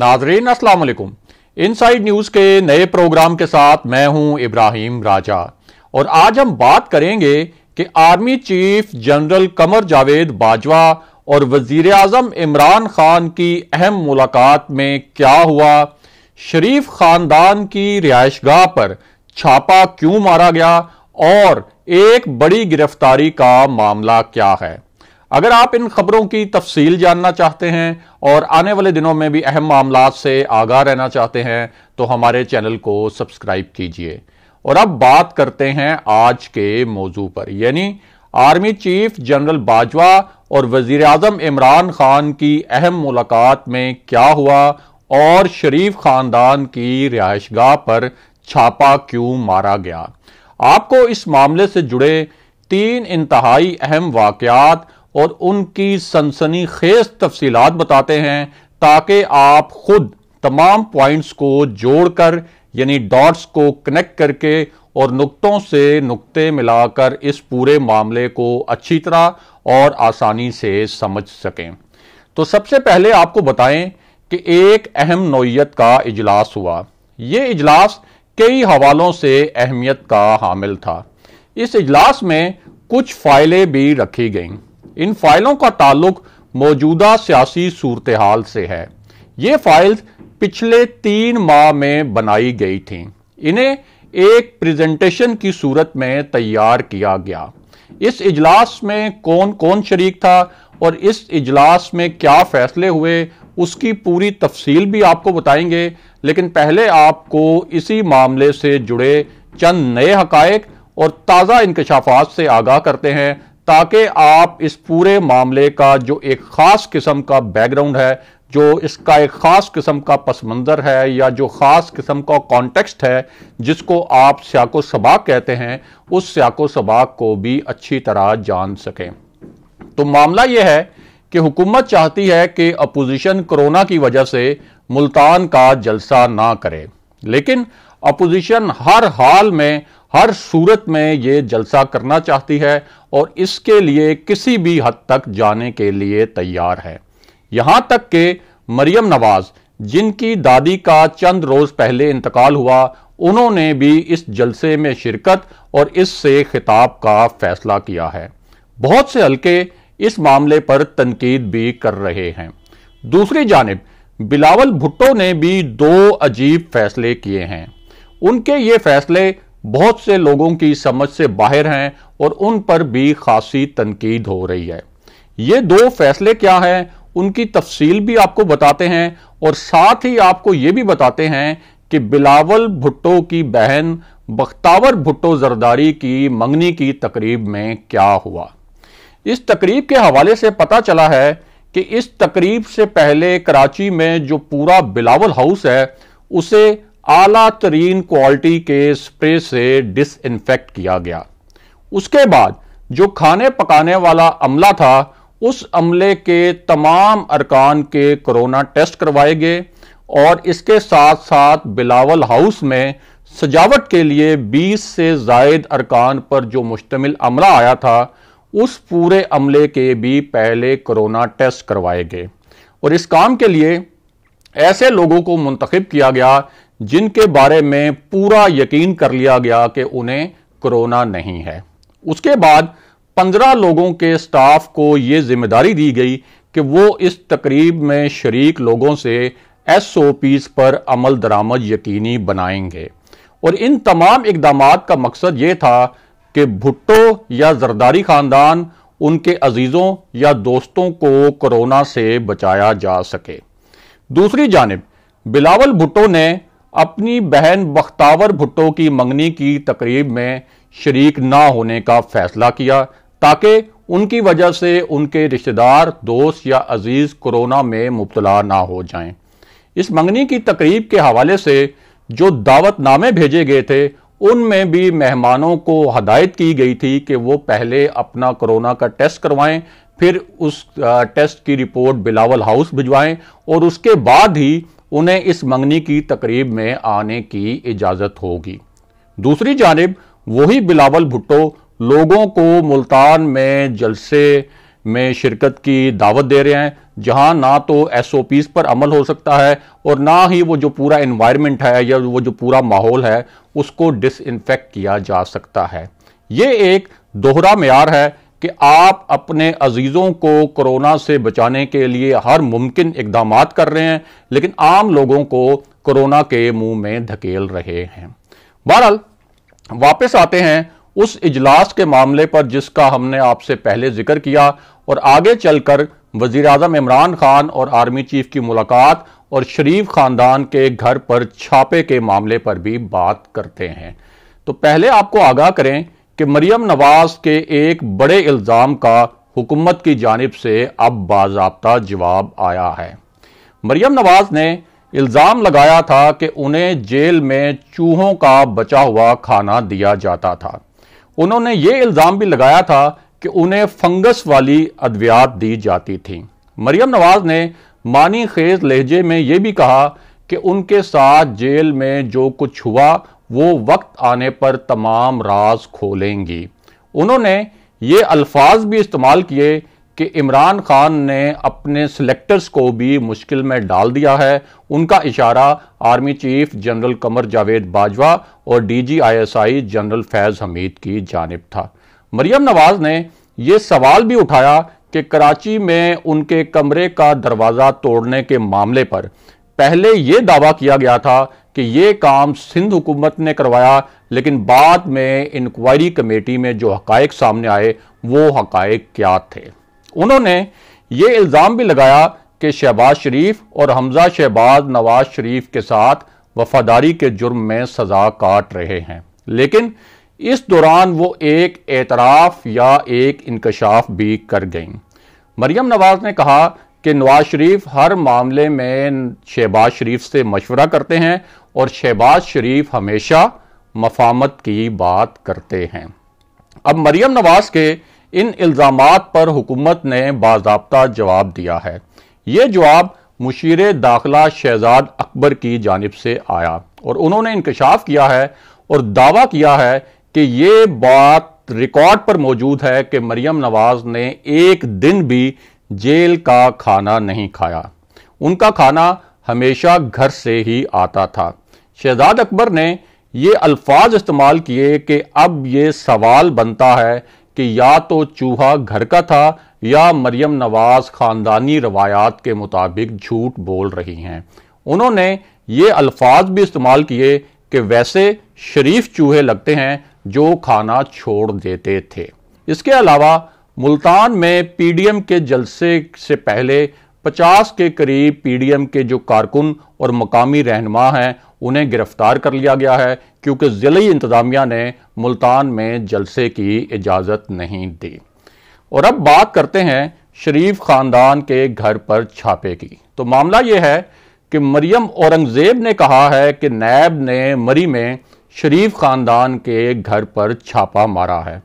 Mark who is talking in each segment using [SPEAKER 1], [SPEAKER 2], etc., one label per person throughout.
[SPEAKER 1] नाजरीन असलकुम side news के नए प्रोग्राम के साथ मैं हूं इब्राहिम राजा और आज हम बात करेंगे कि army chief general Qamar Javed Bajwa और वजीर आजम इमरान खान की अहम मुलाकात में क्या हुआ शरीफ खानदान की रिहायशगाह पर छापा क्यों मारा गया और एक बड़ी गिरफ्तारी का मामला क्या है अगर आप इन खबरों की तफसील जानना चाहते हैं और आने वाले दिनों में भी अहम मामला से आगाह रहना चाहते हैं तो हमारे चैनल को सब्सक्राइब कीजिए और अब बात करते हैं आज के मौजू पर यानी आर्मी चीफ जनरल बाजवा और वजीर आजम इमरान खान की अहम मुलाकात में क्या हुआ और शरीफ खानदान की रिहाइशगाह पर छापा क्यों मारा गया आपको इस मामले से जुड़े तीन इंतहाई अहम वाकयात और उनकी सनसनी खेज तफसीलात बताते हैं ताकि आप खुद तमाम पॉइंट्स को जोड़कर यानी डॉट्स को कनेक्ट करके और नुक्तों से नुक्ते मिलाकर इस पूरे मामले को अच्छी तरह और आसानी से समझ सकें तो सबसे पहले आपको बताएं कि एक अहम नोयत का इजलास हुआ ये इजलास कई हवालों से अहमियत का हामिल था इस इजलास में कुछ फाइलें भी रखी गईं इन फाइलों का ताल्लुक मौजूदा सियासी सूरत हाल से है ये फाइल्स पिछले तीन माह में बनाई गई थी इन्हें एक प्रेजेंटेशन की सूरत में तैयार किया गया इस इजलास में कौन कौन शरीक था और इस इजलास में क्या फैसले हुए उसकी पूरी तफसील भी आपको बताएंगे लेकिन पहले आपको इसी मामले से जुड़े चंद नए हकायक और ताज़ा इंकशाफात से आगाह करते हैं ताकि आप इस पूरे मामले का जो एक ख़ास किस्म का बैकग्राउंड है जो इसका एक ख़ास किस्म का पस मंज़र है या जो ख़ास किस्म का कॉन्टेक्स्ट है जिसको आप स्याको सबाक कहते हैं उस स्याको सबाक को भी अच्छी तरह जान सकें तो मामला यह है कि हुकूमत चाहती है कि अपोजिशन कोरोना की वजह से मुल्तान का जलसा ना करे लेकिन अपोजिशन हर हाल में हर सूरत में ये जलसा करना चाहती है और इसके लिए किसी भी हद तक जाने के लिए तैयार है यहां तक कि मरियम नवाज जिनकी दादी का चंद रोज पहले इंतकाल हुआ उन्होंने भी इस जलसे में शिरकत और इससे खिताब का फैसला किया है बहुत से हल्के इस मामले पर तनकीद भी कर रहे हैं दूसरी जानब बिलावल भुट्टो ने भी दो अजीब फैसले किए हैं उनके ये फैसले बहुत से लोगों की समझ से बाहर हैं और उन पर भी खासी तनकीद हो रही है ये दो फैसले क्या हैं उनकी तफसील भी आपको बताते हैं और साथ ही आपको ये भी बताते हैं कि बिलावल भुट्टो की बहन बख्तावर भुट्टो जरदारी की मंगनी की तकरीब में क्या हुआ इस तकरीब के हवाले से पता चला है कि इस तकरीब से पहले कराची में जो पूरा बिलावल हाउस है उसे आला तरीन क्वालिटी के स्प्रे से डिसइनफेक्ट किया गया उसके बाद जो खाने पकाने वाला अमला था उस अमले के तमाम अरकान के कोरोना टेस्ट करवाए गए और इसके साथ साथ बिलावल हाउस में सजावट के लिए 20 से जायद अरकान पर जो मुश्तमिल अमला आया था उस पूरे अमले के भी पहले कोरोना टेस्ट करवाए गए और इस काम के लिए ऐसे लोगों को मुंतखब किया गया जिनके बारे में पूरा यकीन कर लिया गया कि उन्हें कोरोना नहीं है उसके बाद पंद्रह लोगों के स्टाफ को यह जिम्मेदारी दी गई कि वो इस तकरीब में शरीक लोगों से एस ओ पीज पर अमल दरामद यकीनी बनाएंगे और इन तमाम इकदाम का मकसद ये था कि भुट्टो या जरदारी खानदान उनके अजीज़ों या दोस्तों को कोरोना से बचाया जा सके दूसरी जानब बिलावल भुट्टो ने अपनी बहन बख्तावर भुट्टो की मंगनी की तकरीब में शरीक ना होने का फैसला किया ताकि उनकी वजह से उनके रिश्तेदार दोस्त या अजीज कोरोना में मुबतला ना हो जाएं। इस मंगनी की तकरीब के हवाले से जो दावतनामे भेजे गए थे उनमें भी मेहमानों को हदायत की गई थी कि वो पहले अपना कोरोना का टेस्ट करवाएं फिर उस टेस्ट की रिपोर्ट बिलावल हाउस भिजवाएं और उसके बाद ही उन्हें इस मंगनी की तकरीब में आने की इजाज़त होगी दूसरी जानब वही बिलावल भुट्टो लोगों को मुल्तान में जलसे में शिरकत की दावत दे रहे हैं जहां ना तो एस ओ पीज़ पर अमल हो सकता है और ना ही वो जो पूरा इन्वायरमेंट है या वो जो पूरा माहौल है उसको डिसइनफेक्ट किया जा सकता है ये एक दोहरा मैार है कि आप अपने अजीज़ों को कोरोना से बचाने के लिए हर मुमकिन इकदाम कर रहे हैं लेकिन आम लोगों को कोरोना के मुंह में धकेल रहे हैं बहरहाल वापस आते हैं उस इजलास के मामले पर जिसका हमने आपसे पहले जिक्र किया और आगे चलकर वजीर अजम इमरान खान और आर्मी चीफ की मुलाकात और शरीफ खानदान के घर पर छापे के मामले पर भी बात करते हैं तो पहले आपको आगाह करें कि मरियम नवाज के एक बड़े इल्ज़ाम का हुकूमत की जानब से अब बाबा जवाब आया है मरियम नवाज ने इल्ज़ाम लगाया था कि उन्हें जेल में चूहों का बचा हुआ खाना दिया जाता था उन्होंने ये इल्ज़ाम भी लगाया था कि उन्हें फंगस वाली अद्वियात दी जाती थी मरियम नवाज ने मानी खेज लहजे में यह भी कहा कि उनके साथ जेल में जो कुछ हुआ वो वक्त आने पर तमाम राज खोलेंगी उन्होंने ये अल्फाज भी इस्तेमाल किए कि इमरान खान ने अपने सिलेक्टर्स को भी मुश्किल में डाल दिया है उनका इशारा army chief general Qamar Javed Bajwa और डीजीआईएसआई जनरल फैज़ हमीद की जानब था मरियम नवाज ने यह सवाल भी उठाया कि कराची में उनके कमरे का दरवाज़ा तोड़ने के मामले पर पहले यह दावा किया गया था कि ये काम सिंध हुकूमत ने करवाया लेकिन बाद में इंक्वायरी कमेटी में जो हकायक सामने आए वो हकायक क्या थे उन्होंने ये इल्ज़ाम भी लगाया कि शहबाज शरीफ और हमजा शहबाज नवाज शरीफ के साथ वफादारी के जुर्म में सज़ा काट रहे हैं लेकिन इस दौरान वो एक एतराफ़ या एक इंकशाफ भी कर गई मरियम नवाज ने कहा कि नवाज शरीफ हर मामले में शहबाज शरीफ से मशवरा करते हैं और शहबाज शरीफ हमेशा मफामत की बात करते हैं अब मरियम नवाज के इन इल्ज़ाम पर हुकूमत ने बाबा जवाब दिया है ये जवाब मुशीर दाखिला शहजाद अकबर की जानब से आया और उन्होंने इंकशाफ किया है और दावा किया है कि ये बात रिकॉर्ड पर मौजूद है कि मरियम नवाज ने एक दिन भी जेल का खाना नहीं खाया उनका खाना हमेशा घर से ही आता था शहजाद अकबर ने ये अल्फाज इस्तेमाल किए कि अब ये सवाल बनता है कि या तो चूहा घर का था या मरियम नवाज ख़ानदानी रवायात के मुताबिक झूठ बोल रही हैं उन्होंने ये अल्फाज भी इस्तेमाल किए कि वैसे शरीफ चूहे लगते हैं जो खाना छोड़ देते थे इसके अलावा मुल्तान में पीडीएम के जलसे से पहले 50 के करीब पीडीएम के जो कारकुन और मकामी रहनमा हैं उन्हें गिरफ्तार कर लिया गया है क्योंकि ज़िली इंतज़ामिया ने मुल्तान में जलसे की इजाज़त नहीं दी और अब बात करते हैं शरीफ ख़ानदान के घर पर छापे की तो मामला यह है कि मरियम औरंगज़ेब ने कहा है कि नैब ने मरी में शरीफ ख़ानदान के घर पर छापा मारा है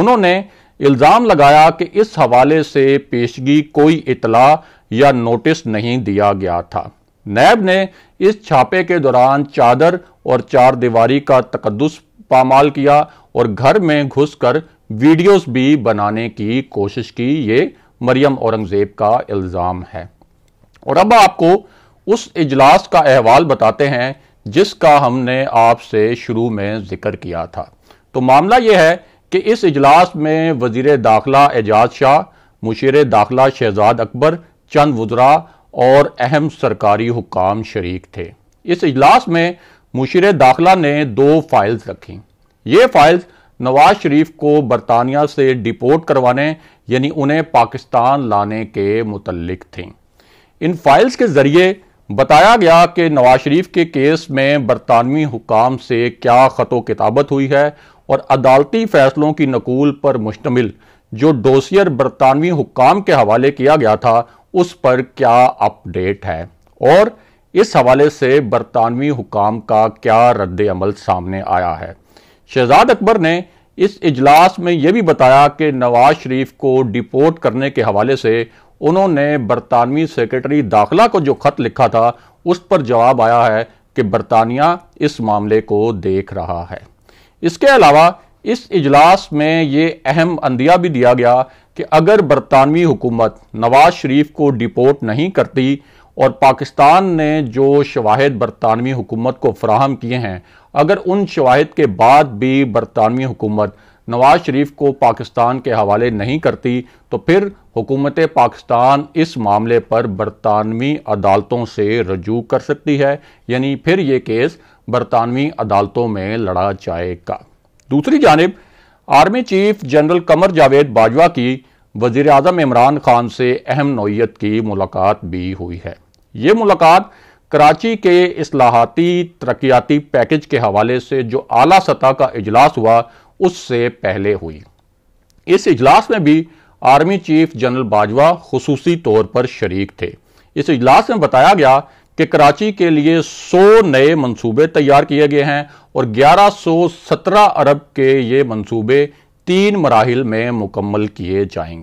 [SPEAKER 1] उन्होंने इल्ज़ाम लगाया कि इस हवाले से पेशगी कोई इतला या नोटिस नहीं दिया गया था नैब ने इस छापे के दौरान चादर और चार दीवारी का तकदस पामाल किया और घर में घुसकर वीडियोस भी बनाने की कोशिश की ये मरियम औरंगज़ेब का इल्ज़ाम है और अब आपको उस इजलास का अहवाल बताते हैं जिसका हमने आपसे शुरू में जिक्र किया था तो मामला यह है कि इस इजलास में वजीर दाखिला एजाज शाह मुशीर दाखिला शहजाद अकबर चंद वजरा और अहम सरकारी हुकाम शरीक थे इस इजलास में मुशीर दाखिला ने दो फाइल्स रखी ये फाइल्स नवाज शरीफ को बरतानिया से डिपोर्ट करवाने यानी उन्हें पाकिस्तान लाने के मुतलक थी इन फाइल्स के ज़रिए बताया गया कि नवाज शरीफ के केस में बरतानवी हुकाम से क्या ख़तो किताबत हुई है और अदालती फैसलों की नकूल पर मुश्तमिल जो डोसियर बरतानवी हुकाम के हवाले किया गया था उस पर क्या अपडेट है और इस हवाले से बरतानवी हुकाम का क्या रद्द अमल सामने आया है शहजाद अकबर ने इस इजलास में यह भी बताया कि नवाज शरीफ को डिपोर्ट करने के हवाले से उन्होंने बरतानवी सेक्रेटरी दाखिला को जो खत लिखा था उस पर जवाब आया है कि बरतानिया इस मामले को देख रहा है इसके अलावा इस इजलास में ये अहम अंदिया भी दिया गया कि अगर बरतानवी हुकूमत नवाज शरीफ को डिपोर्ट नहीं करती और पाकिस्तान ने जो शवाहद बरतानवी हुकूमत को फ्राहम किए हैं अगर उन शवाहद के बाद भी बरतानवी हुकूमत नवाज शरीफ को पाकिस्तान के हवाले नहीं करती तो फिर हुकूमत पाकिस्तान इस मामले पर बरतानवी अदालतों से रजू कर सकती है यानी फिर ये केस बरतानवी अदालतों में लड़ा जाएगा दूसरी जानब army chief general Qamar Javed Bajwa की वजीर अजम इमरान खान से अहम नौीयत की मुलाकात भी हुई है ये मुलाकात कराची के असलाहती तरक्याती पैकेज के हवाले से जो अला सतह का अजलास हुआ उससे पहले हुई इस इजलास में भी आर्मी चीफ जनरल बाजवा खसूसी तौर पर शरीक थे इस इजलास में बताया गया कि कराची के लिए 100 नए मंसूबे तैयार किए गए हैं और 1117 अरब के ये मंसूबे तीन मराहल में मुकम्मल किए जाएंगे